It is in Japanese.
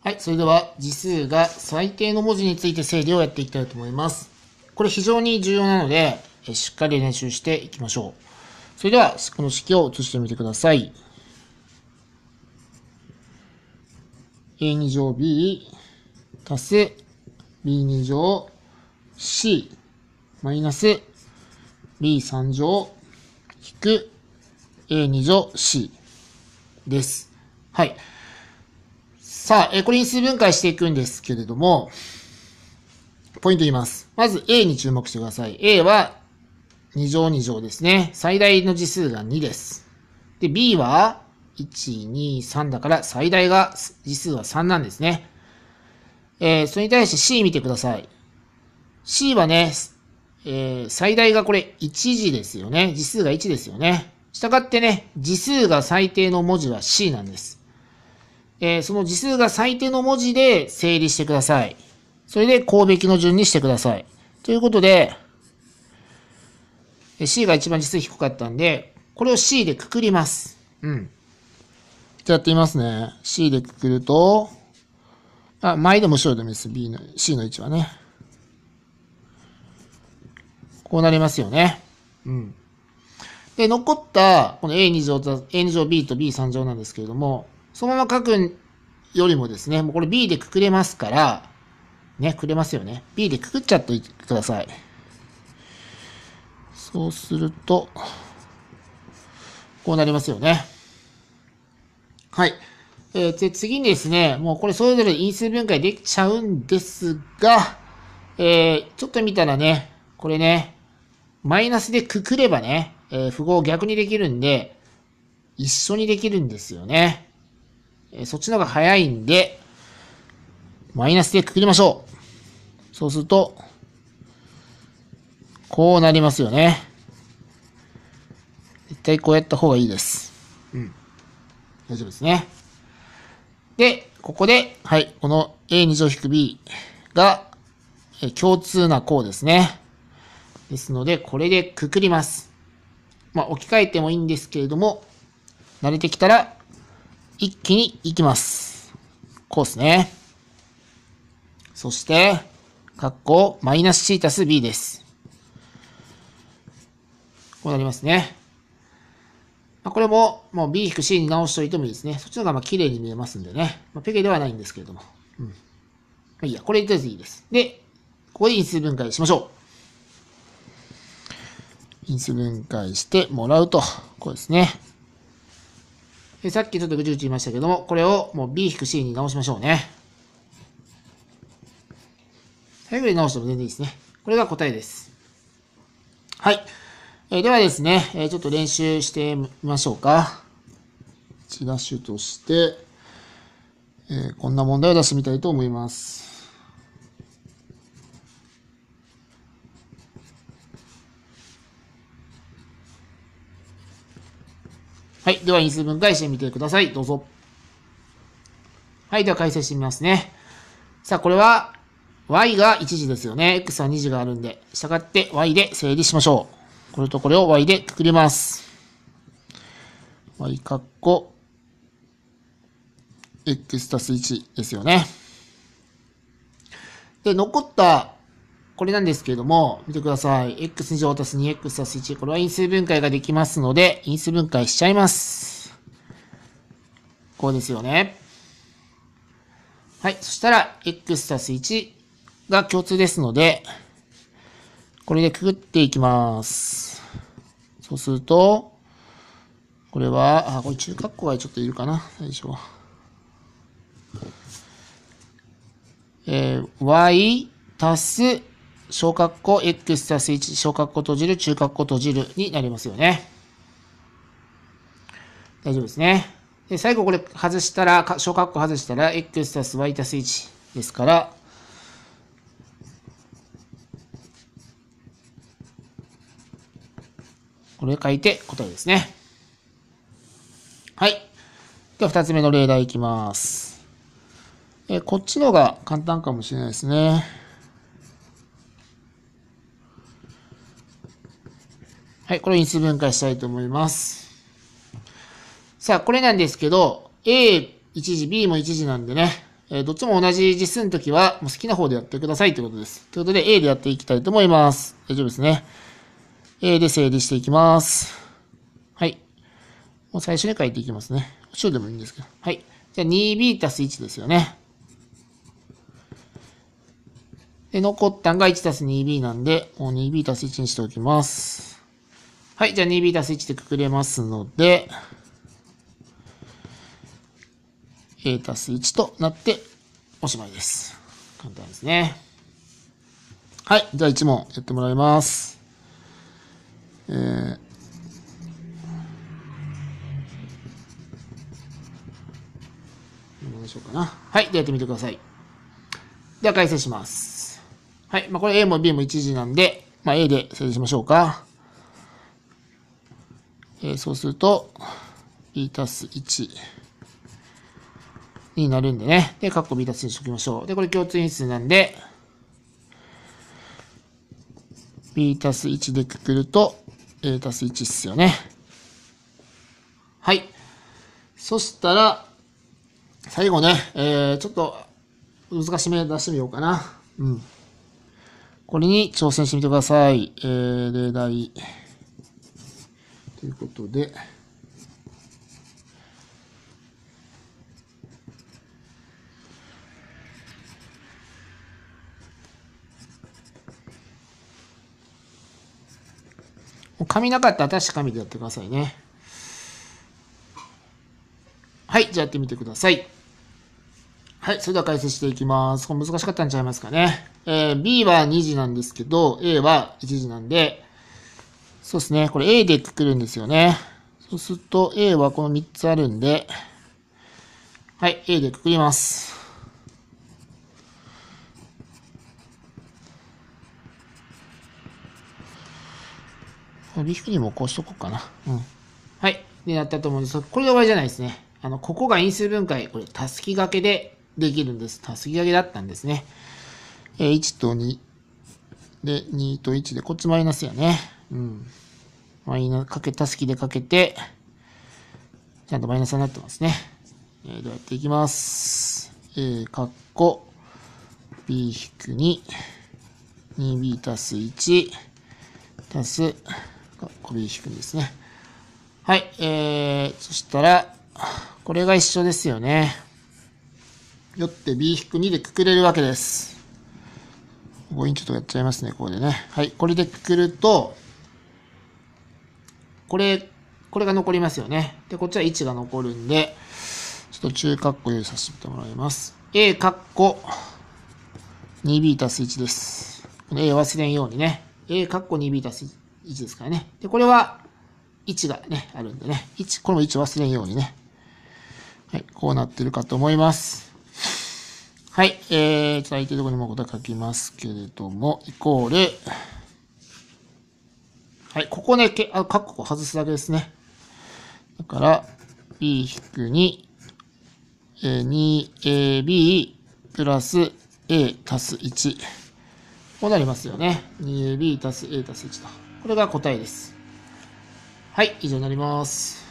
はい、それでは字数が最低の文字について整理をやっていきたいと思います。これ非常に重要なので、しっかり練習していきましょう。それでは、この式を写してみてください。a2 乗 b 足す b2 乗 c マイナス b3 乗引く a2 乗 c です。はい。さあ、えこれ因数分解していくんですけれども、ポイント言います。まず A に注目してください。A は2乗2乗ですね。最大の次数が2です。で、B は1、2、3だから最大が次数は3なんですね。えー、それに対して C 見てください。C はね、えー、最大がこれ1時ですよね。次数が1ですよね。したがってね、次数が最低の文字は C なんです。えー、その字数が最低の文字で整理してください。それで、攻べきの順にしてください。ということで、C が一番字数低かったんで、これを C でくくります。うん。じゃあやってみますね。C でくくると、あ、前でも後ろでもいいです。B の、C の位置はね。こうなりますよね。うん。で、残った、この A2 乗と、A2 乗 B と B3 乗なんですけれども、そのまま書くよりもですね、もうこれ B でくくれますから、ね、くれますよね。B でくくっちゃっといてください。そうすると、こうなりますよね。はい。えー、で、次にですね、もうこれそれぞれ因数分解できちゃうんですが、えー、ちょっと見たらね、これね、マイナスでくくればね、えー、符号を逆にできるんで、一緒にできるんですよね。えそっちの方が早いんで、マイナスでくくりましょう。そうすると、こうなりますよね。絶対こうやった方がいいです。うん。大丈夫ですね。で、ここで、はい、この A2 乗引く B が、え共通な項ですね。ですので、これでくくります。まあ、置き換えてもいいんですけれども、慣れてきたら、一気に行きます。こうですね。そして、括弧マイナスシータス B です。こうなりますね。これも、もう B 引く C に直しといてもいいですね。そっちの方がまあ綺麗に見えますんでね。まあ、ペケではないんですけれども。うん。まあ、いいや、これとりあえずいいです。で、ここで因数分解しましょう。因数分解してもらうと。こうですね。さっきちょっとぐちぐち言いましたけども、これをもう B-C に直しましょうね。最後に直しても全然いいですね。これが答えです。はい。えー、ではですね、えー、ちょっと練習してみましょうか。チラシュとして、えー、こんな問題を出してみたいと思います。はい。では、因数分解してみてください。どうぞ。はい。では、解説してみますね。さあ、これは、y が1次ですよね。x は2次があるんで。従って、y で整理しましょう。これとこれを y でくくります。y 括弧 x たす1ですよね。で、残ったこれなんですけれども、見てください。x2 乗足す 2x 足す1。これは因数分解ができますので、因数分解しちゃいます。こうですよね。はい。そしたら、x 足す1が共通ですので、これでくぐっていきます。そうすると、これは、あ、これ中括弧がちょっといるかな、最初は。えー、y 足す小括弧 x たす1、小括弧閉じる、中括弧閉じるになりますよね。大丈夫ですね。で最後これ外したら、小括弧外したら、x たす y たす1ですから、これ書いて答えですね。はい。では、二つ目の例題いきます。え、こっちのが簡単かもしれないですね。はい、これを因数分解したいと思います。さあ、これなんですけど、A1 時、B も1時なんでね、えどっちも同じ実数の時は、もう好きな方でやってくださいということです。ということで、A でやっていきたいと思います。大丈夫ですね。A で整理していきます。はい。もう最初に書いていきますね。後ろでもいいんですけど。はい。じゃあ 2b たす1ですよね。で、残ったんが1たす 2b なんで、もう 2b たす1にしておきます。はい、じゃあ 2b たす1でくくれますので、a たす1となっておしまいです。簡単ですね。はい、じゃあ1問やってもらいます。えー、どうでしょうかな。はい、であやってみてください。では、解説します。はい、まあ、これ A も B も1時なんで、まあ、A で整理しましょうか。えー、そうすると、b たす1になるんでね。で、カッコ b たす1にしときましょう。で、これ共通因数なんで、b たす1でくくると、a たす1っすよね。はい。そしたら、最後ね、えー、ちょっと難しめ出してみようかな。うん。これに挑戦してみてください。えー、例題。ということで、紙なかったら確か紙でやってくださいね。はい、じゃあやってみてください。はい、それでは解説していきます。これ難しかったんちゃいますかね。えー、B は2時なんですけど、A は1時なんで、そうですね。これ A でくくるんですよね。そうすると A はこの3つあるんで、はい、A でくくります。ビフにもこうしとこうかな。うん。はい。で、なったと思うんですが、これが終わりじゃないですね。あの、ここが因数分解、これ、たすき掛けでできるんです。たすき掛けだったんですね。え1と2。で、2と1で、こっちマイナスやね。うん。マイナかけ、たすきでかけて、ちゃんとマイナスになってますね。えー、ではやっていきます。えー、かっこ、b 引く2、2b 足す1、足す、かっこ b 引くんですね。はい、えー、そしたら、これが一緒ですよね。よって b 引く2でくくれるわけです。5インチとやっちゃいますね、ここでね。はい、これでくくると、これ、これが残りますよね。で、こっちは1が残るんで、ちょっと中括弧入させてもらいます。A 括弧 2b たす1です。この A 忘れんようにね。A 括弧 2b たす1ですからね。で、これは1がね、あるんでね。1、この1忘れんようにね。はい、こうなってるかと思います。はい、えー、空いてるところにも答え書きますけれども、イコール、はい、ここね、けあカッコ外すだけですね。だから、b-2、え 2ab プラス a 足す1。こうなりますよね。2ab 足す a 足す1と。これが答えです。はい、以上になります。